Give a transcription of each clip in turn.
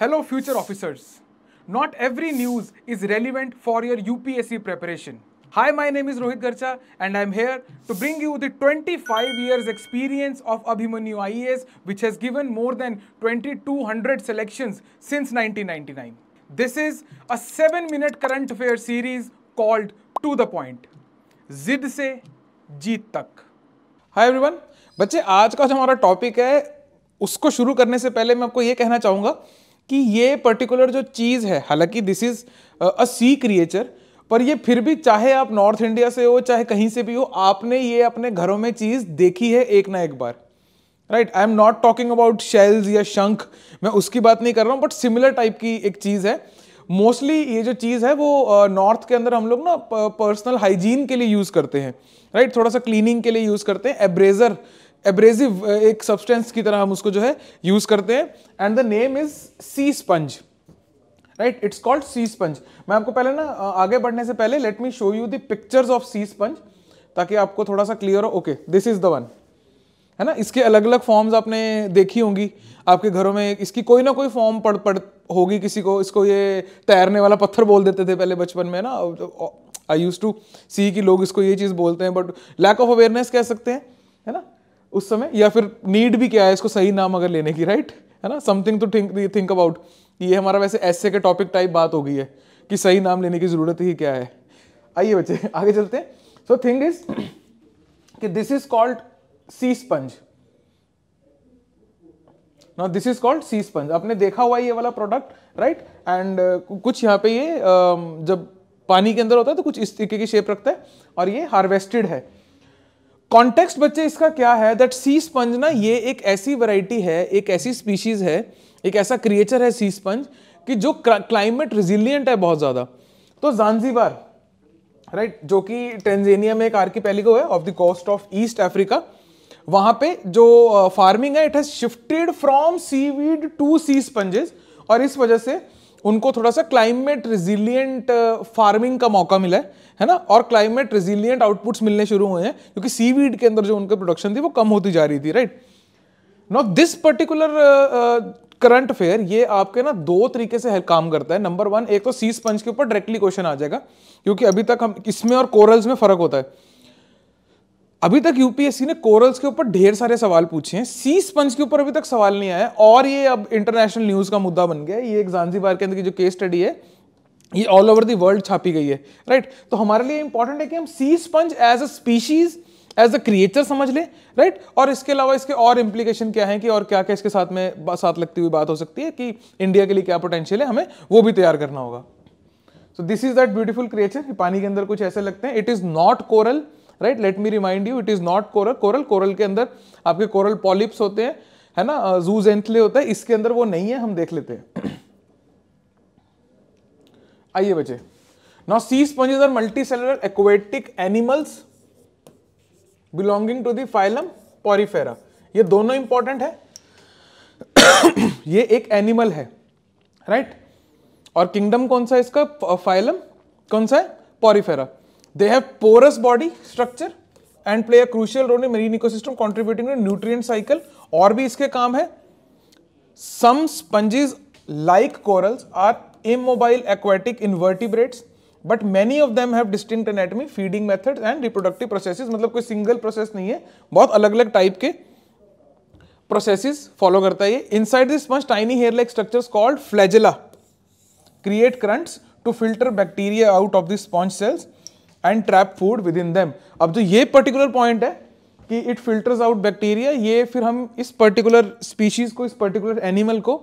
Hello future officers. Not every news is relevant for your UPSC preparation. Hi, my name is Rohit Garcha and I'm here to bring you the 25 years experience of Abhimanyu IAS which has given more than 2200 selections since 1999. This is a 7 minute current affair series called To The Point. जिद से जीत तक hi everyone बच्चे आज का जो हमारा topic है उसको शुरू करने से पहले मैं आपको ये कहना चाहूँगा कि ये पर्टिकुलर जो चीज़ है हालांकि this is a sea creature पर ये फिर भी चाहे आप नॉर्थ इंडिया से हो चाहे कहीं से भी हो आपने ये अपने घरों में चीज़ देखी है एक ना एक बार right I am not talking about shells या शंख मैं उसकी बात नहीं कर रहा हूँ बट सिमिलर टाइप की एक चीज़ है मोस्टली ये जो चीज़ है वो नॉर्थ uh, के अंदर हम लोग ना पर्सनल हाइजीन के लिए यूज़ करते हैं राइट right? थोड़ा सा क्लीनिंग के लिए यूज़ करते हैं एब्रेजर एब्रेजिव uh, एक सब्सटेंस की तरह हम उसको जो है यूज करते हैं and the name is sea sponge right it's called sea sponge मैं आपको पहले ना uh, आगे बढ़ने से पहले let me show you the pictures of sea sponge ताकि आपको थोड़ा सा क्लियर हो okay this is the one है ना इसके अलग अलग फॉर्म्स आपने देखी होंगी आपके घरों में इसकी कोई ना कोई फॉर्म पढ़ पढ़ होगी किसी को इसको ये तैरने वाला पत्थर बोल देते थे पहले बचपन में ना आई यूज टू सी कि लोग इसको ये चीज़ बोलते हैं बट लैक ऑफ अवेयरनेस कह सकते हैं है ना उस समय या फिर नीड भी क्या है इसको सही नाम अगर लेने की राइट है ना something to think think about ये हमारा वैसे ऐसे के टॉपिक टाइप बात हो गई है कि सही नाम लेने की ज़रूरत ही क्या है आइए बच्चे आगे चलते हैं सो थिंग इज कि this is called sea sponge now this is called sea sponge आपने देखा हुआ ये वाला प्रोडक्ट राइट एंड कुछ यहाँ पे ये uh, जब पानी के अंदर होता है तो कुछ इस तरीके की शेप रखता है और ये हार्वेस्टेड है कॉन्टेक्स्ट बच्चे इसका क्या है दैट सी स्पंज ना ये एक ऐसी वैरायटी है एक ऐसी स्पीशीज है एक ऐसा क्रिएचर है सी स्पंज कि जो क्लाइमेट रिजिलियंट है बहुत ज़्यादा तो जानजीबार राइट जो कि टेंजेनिया में एक आर है off the coast of East Africa वहां पे जो फार्मिंग uh, है it has shifted from seaweed to sea sponges और इस वजह से उनको थोड़ा सा क्लाइमेट रिजिलियंट फार्मिंग का मौका मिला है है ना और क्लाइमेट रिजिलियंट आउटपुट्स मिलने शुरू हुए हैं क्योंकि सीवीड के अंदर जो उनकी प्रोडक्शन थी वो कम होती जा रही थी right no this particular current affair ये आपके ना दो तरीके से काम करता है नंबर वन एक तो सी स्पंज के ऊपर डायरेक्टली क्वेश्चन आ जाएगा क्योंकि अभी तक हम इसमें और कोरल्स में फर्क होता है अभी तक यूपीएससी ने कोरल्स के ऊपर ढेर सारे सवाल पूछे हैं सी स्पंज के ऊपर अभी तक सवाल नहीं आया और ये अब इंटरनेशनल न्यूज़ का मुद्दा बन गया ये एक जानजीबार के अंदर की जो केस स्टडी है ये ऑल ओवर दी वर्ल्ड छापी गई है राइट तो हमारे लिए इंपॉर्टेंट है कि हम sea sponge as a species as a creator समझ लें राइट right? और इसके अलावा इसके और इम्प्लीकेशन क्या है कि और क्या क्या इसके साथ में साथ लगती हुई बात हो सकती है कि इंडिया के लिए क्या पोटेंशियल है हमें वो भी तैयार करना होगा so this is that beautiful creature पानी के अंदर कुछ ऐसे लगते हैं it is not coral right let me remind you it is not coral coral coral के अंदर आपके कोरल पॉलिप्स होते हैं है ना जूज एंथले होता है इसके अंदर वो नहीं है हम देख लेते हैं आइए बच्चे now sea sponges are multi cellular aquatic animals belonging to phylum Porifera ये दोनों इंपॉर्टेंट है ये एक एनिमल है राइट right? और किंगडम कौन सा इसका फाइलम कौन सा है Porifera They have porous body structure and play a crucial role in marine ecosystem contributing to nutrient cycle और भी इसके काम है some sponges like corals are immobile aquatic invertebrates but many of them have distinct anatomy feeding methods and reproductive process मतलब कोई single process नहीं है बहुत अलग अलग टाइप के प्रोसेसेस फॉलो करता है ये inside this much tiny hair like structures called flagella create currents to filter bacteria out of this sponge cells and trap food within them अब जो ये पर्टिकुलर पॉइंट है कि इट फिल्टर्स आउट बैक्टीरिया ये फिर हम इस particular species को इस पर्टिकुलर एनिमल को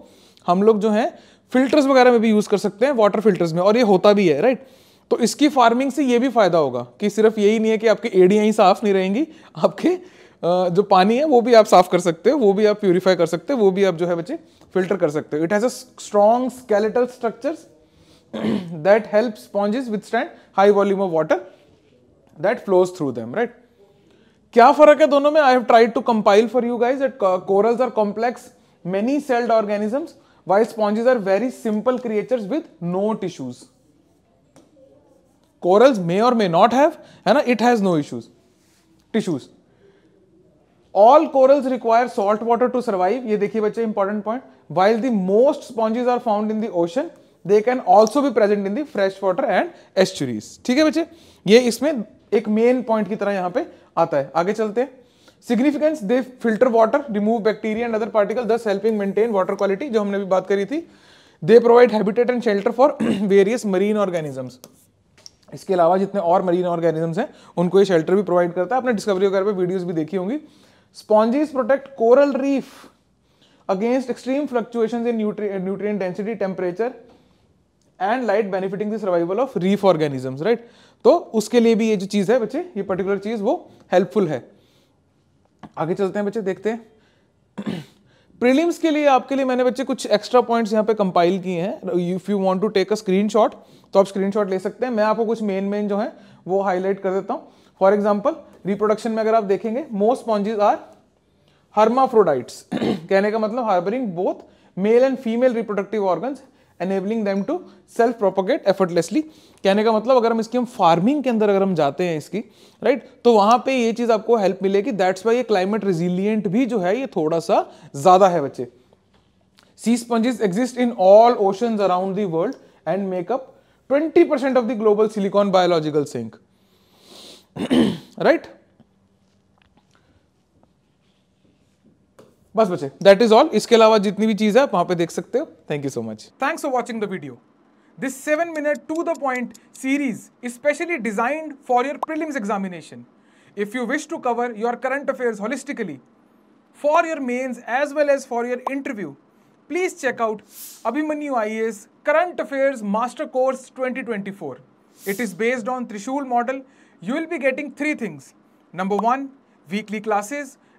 हम लोग जो हैं फिल्टर्स वगैरह में भी यूज़ कर सकते हैं वाटर फिल्टर्स में और ये होता भी है राइट right? तो इसकी फार्मिंग से ये भी फ़ायदा होगा कि सिर्फ यही नहीं है कि आपकी एड़ियाँ ही साफ़ नहीं रहेंगी आपके जो पानी है वो भी आप साफ़ कर सकते हो वो भी आप प्योरीफाई कर सकते हो वो भी आप जो है बच्चे फिल्टर कर सकते हो it has a strong skeletal structures that help sponges withstand high volume of water that flows through them right क्या फर्क है दोनों में I have tried to compile for you guys एट corals are complex many celled organisms while sponges are very simple creatures with no tissues corals may or may not have है ना it has no issues tissues all corals require salt water to survive ये देखिए बच्चे important point while the most sponges are found in the ocean they can also भी present in the fresh water and estuaries ठीक है बच्चे ये इसमें एक मेन पॉइंट की तरह यहाँ पे आता है आगे चलते हैं significance they filter water remove bacteria and other particle thus helping maintain water quality जो हमने भी बात करी थी they provide habitat and shelter for various marine organisms इसके अलावा जितने और मरीन ऑर्गेनिजम्स हैं उनको ये शेल्टर भी प्रोवाइड करता है आपने डिस्कवरी वगैरह पे वीडियोस भी देखी होंगी sponges protect coral reef against extreme fluctuation in nutrient density temperature and light benefiting the survival of reef organisms right तो उसके लिए भी ये जो चीज़ है बच्चे ये पर्टिकुलर चीज़ वो हेल्पफुल है आगे चलते हैं बच्चे देखते हैं प्रीलिम्स के लिए आपके लिए मैंने बच्चे कुछ एक्स्ट्रा पॉइंट्स यहाँ पे कंपाइल किए हैं if you want to take a screenshot तो आप स्क्रीनशॉट ले सकते हैं मैं आपको कुछ मेन मेन जो है वो हाईलाइट कर देता हूँ फॉर एग्जाम्पल रिप्रोडक्शन में अगर आप देखेंगे मोस्ट स्पॉन्जेज आर हर्माफ्रोडाइट्स कहने का मतलब harbouring both male and female reproductive organ enabling them to self propagate effortlessly कहने का मतलब अगर हम इसकी हम फार्मिंग के अंदर अगर हम जाते हैं इसकी राइट तो वहाँ पे ये चीज़ आपको हेल्प मिलेगी दैट्स वाई ये क्लाइमेट रिजिलियंट भी जो है ये थोड़ा सा ज़्यादा है बच्चे sea sponges exist in all ocean around the world and makeup twenty percent of the global silicon biological sink right बस बचे दैट इज ऑल इसके अलावा जितनी भी चीज है आप वहां पे देख सकते हो thank you so much thanks for watching the video this seven minute to the point series specially design for your prelims examination if you wish to cover your current affairs holistically for your mains as well as for your interview please check out Abhimanyu I S current affairs master course twenty twenty four it is based on Trishul model you will be getting three things number one weekly classes